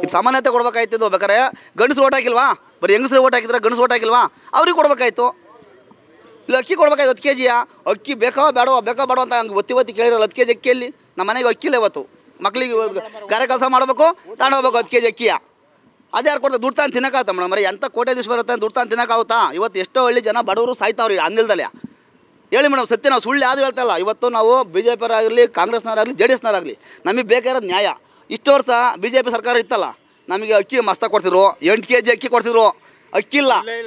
ಇದು ಸಾಮಾನ್ಯತೆ ಕೊಡ್ಬೇಕಾಯ್ತಿದ್ದು ಬೇಕಾರೆ ಗಂಡಸು ಓಟ್ ಹಾಕಿಲ್ವಾ ಬರೀ ಹೆಂಗಸರು ಓಟ್ ಹಾಕಿದ್ರೆ ಗಂಡಸು ಓಟ್ ಹಾಕಿಲ್ವಾ ಅವ್ರಿಗೆ ಕೊಡಬೇಕಾಯ್ತು ಇಲ್ಲ ಅಕ್ಕಿ ಕೊಡ್ಬೇಕಾಯ್ತು ಹತ್ತು ಕೆ ಅಕ್ಕಿ ಬೇಕೋ ಬೇಡವ ಬೇಕೋ ಬೇಡೋ ಅಂತ ಹಂಗೆ ಒತ್ತಿ ಒತ್ತಿ ಕೇಳಿರಲ್ಲ ಹತ್ತು ಕೆ ಜಿ ಅಕ್ಕಿಯಲ್ಲಿ ನಮ್ಮ ಮನೆಗೆ ಅಕ್ಕಿಲ್ಲ ಇವತ್ತು ಮಕ್ಳಿಗೆ ಗಾರೆ ಕೆಲಸ ಮಾಡಬೇಕು ಹೋಗ್ಬೇಕು ಹತ್ತು ಕೆ ಜಿ ಅಕ್ಕಿಯ ಅದು ಯಾರು ಕೊಡ್ತಾರೆ ದುಡ್ಡು ತಾನು ತಿನ್ನೋಕ್ಕಾಗತ್ತ ಮೇಡಮ್ ಮರಿ ಎಂಥ ಕೋಟೆ ಬರುತ್ತೆ ದುಡ್ಡು ತಾನು ತಿನ್ನೋಕ್ಕಾಗುತ್ತಾ ಇವತ್ತು ಎಷ್ಟೋ ಹಳ್ಳಿ ಜನ ಬಡವರು ಸಾಯ್ತಾವ್ರಿ ಅಂದಿಲ್ದಲ್ಲೇ ಹೇಳಿ ಮೇಡಮ್ ಸತ್ಯ ನಾವು ಸುಳ್ಳು ಯಾವುದು ಹೇಳ್ತಾ ಇಲ್ಲ ಇವತ್ತು ನಾವು ಬಿ ಜೆ ಪಿಯವರಾಗಲಿ ಕಾಂಗ್ರೆಸ್ನವರಾಗಲಿ ಜೆ ಡಿ ಎಸ್ನವರಾಗಲಿ ನಮಗೆ ಬೇಕಾಗಿರೋದು ನ್ಯಾಯ ಇಷ್ಟು ವರ್ಷ ಬಿ ಜೆ ಪಿ ಸರ್ಕಾರ ಇತ್ತಲ್ಲ ನಮಗೆ ಅಕ್ಕಿ ಮಸ್ತ ಕೊಡ್ತಿದ್ರು ಎಂಟು ಕೆ ಜಿ ಅಕ್ಕಿ ಕೊಡ್ತಿದ್ರು ಅಕ್ಕಿಲ್ಲ